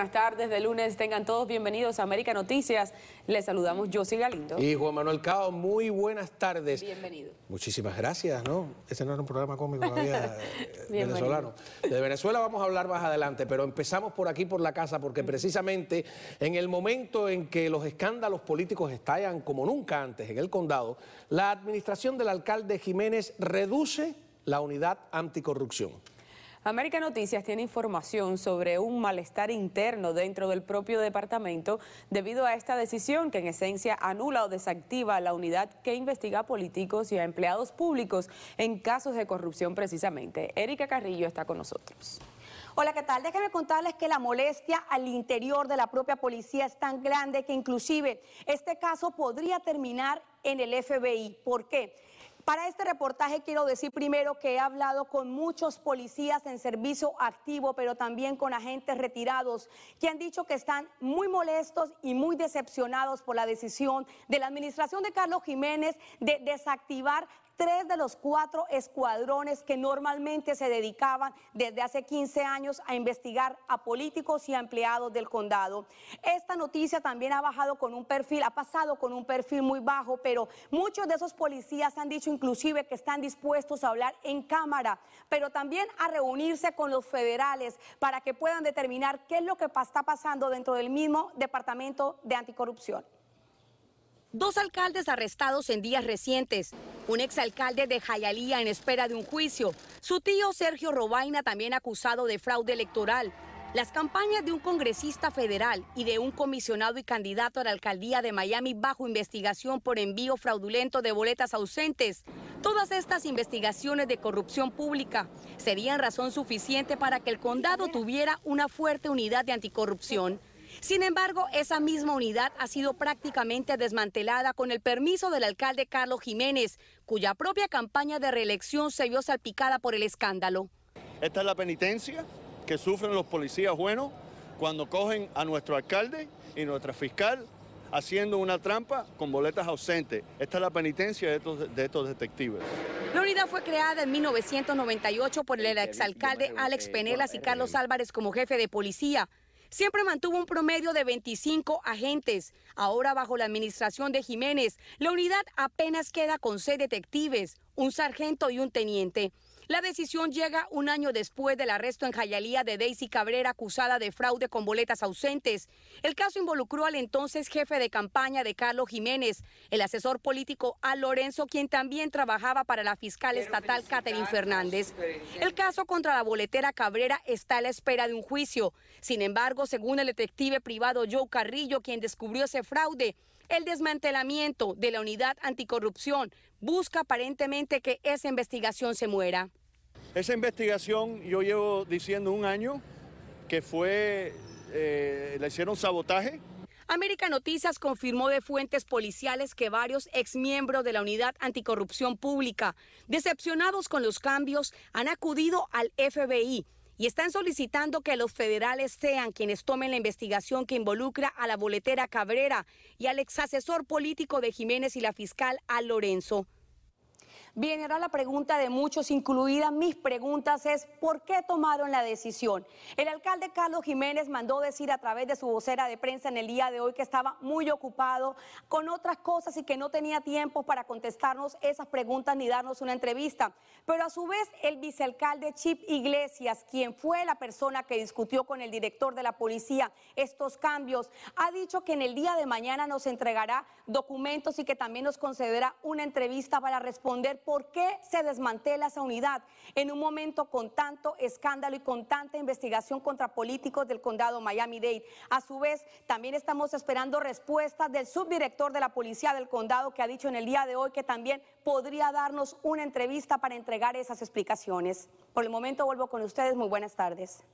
Buenas tardes de lunes, tengan todos bienvenidos a América Noticias. Les saludamos José Galindo. Y Juan Manuel Cao, muy buenas tardes. Bienvenido. Muchísimas gracias, ¿no? Ese no era un programa cómico todavía eh, venezolano. De Venezuela vamos a hablar más adelante, pero empezamos por aquí, por la casa, porque precisamente en el momento en que los escándalos políticos estallan como nunca antes en el condado, la administración del alcalde Jiménez reduce la unidad anticorrupción. América Noticias tiene información sobre un malestar interno dentro del propio departamento debido a esta decisión que en esencia anula o desactiva la unidad que investiga a políticos y a empleados públicos en casos de corrupción precisamente. Erika Carrillo está con nosotros. Hola, ¿qué tal? Déjenme contarles que la molestia al interior de la propia policía es tan grande que inclusive este caso podría terminar en el FBI. ¿Por qué? Para este reportaje quiero decir primero que he hablado con muchos policías en servicio activo, pero también con agentes retirados, que han dicho que están muy molestos y muy decepcionados por la decisión de la administración de Carlos Jiménez de desactivar tres de los cuatro escuadrones que normalmente se dedicaban desde hace 15 años a investigar a políticos y a empleados del condado. Esta noticia también ha bajado con un perfil, ha pasado con un perfil muy bajo, pero muchos de esos policías han dicho inclusive que están dispuestos a hablar en cámara, pero también a reunirse con los federales para que puedan determinar qué es lo que está pasando dentro del mismo Departamento de Anticorrupción. Dos alcaldes arrestados en días recientes. Un exalcalde de Jayalía en espera de un juicio. Su tío Sergio Robaina también acusado de fraude electoral. Las campañas de un congresista federal y de un comisionado y candidato a la alcaldía de Miami bajo investigación por envío fraudulento de boletas ausentes. Todas estas investigaciones de corrupción pública serían razón suficiente para que el condado tuviera una fuerte unidad de anticorrupción sin embargo, esa misma unidad ha sido prácticamente desmantelada con el permiso del alcalde Carlos Jiménez, cuya propia campaña de reelección se vio salpicada por el escándalo. Esta es la penitencia que sufren los policías buenos cuando cogen a nuestro alcalde y nuestra fiscal haciendo una trampa con boletas ausentes. Esta es la penitencia de estos, de estos detectives. La unidad fue creada en 1998 por el exalcalde Alex Penelas y Carlos Álvarez como jefe de policía siempre mantuvo un promedio de 25 agentes. Ahora, bajo la administración de Jiménez, la unidad apenas queda con seis detectives, un sargento y un teniente. La decisión llega un año después del arresto en Jayalía de Daisy Cabrera acusada de fraude con boletas ausentes. El caso involucró al entonces jefe de campaña de Carlos Jiménez, el asesor político Al Lorenzo, quien también trabajaba para la fiscal estatal Catherine Fernández. El caso contra la boletera Cabrera está a la espera de un juicio. Sin embargo, según el detective privado Joe Carrillo, quien descubrió ese fraude, el desmantelamiento de la unidad anticorrupción busca aparentemente que esa investigación se muera. Esa investigación yo llevo diciendo un año que fue, eh, le hicieron sabotaje. América Noticias confirmó de fuentes policiales que varios exmiembros de la Unidad Anticorrupción Pública, decepcionados con los cambios, han acudido al FBI y están solicitando que los federales sean quienes tomen la investigación que involucra a la boletera Cabrera y al exasesor político de Jiménez y la fiscal Al Lorenzo. Bien, ahora la pregunta de muchos, incluida mis preguntas, es ¿por qué tomaron la decisión? El alcalde Carlos Jiménez mandó decir a través de su vocera de prensa en el día de hoy que estaba muy ocupado con otras cosas y que no tenía tiempo para contestarnos esas preguntas ni darnos una entrevista. Pero a su vez, el vicealcalde Chip Iglesias, quien fue la persona que discutió con el director de la policía estos cambios, ha dicho que en el día de mañana nos entregará documentos y que también nos concederá una entrevista para responder por qué se desmantela esa unidad en un momento con tanto escándalo y con tanta investigación contra políticos del condado Miami-Dade. A su vez, también estamos esperando respuestas del subdirector de la policía del condado que ha dicho en el día de hoy que también podría darnos una entrevista para entregar esas explicaciones. Por el momento vuelvo con ustedes. Muy buenas tardes.